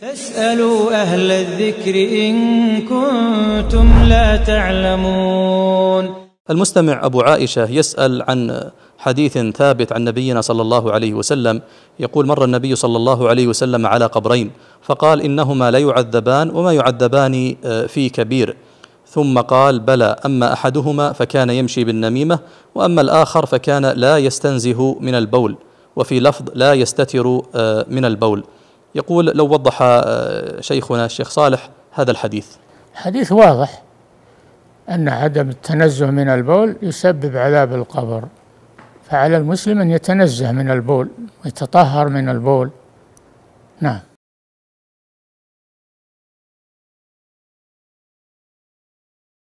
فاسألوا أهل الذكر إن كنتم لا تعلمون المستمع أبو عائشة يسأل عن حديث ثابت عن نبينا صلى الله عليه وسلم يقول مر النبي صلى الله عليه وسلم على قبرين فقال إنهما لا يعذبان وما يعذبان آه، في كبير ثم قال بلى أما أحدهما فكان يمشي بالنميمة وأما الآخر فكان لا يستنزه من البول وفي لفظ لا يستتر آه، من البول يقول لو وضح آه، شيخنا الشيخ صالح هذا الحديث حديث واضح أن عدم التنزه من البول يسبب عذاب القبر فعلى المسلم أن يتنزه من البول ويتطهر من البول نعم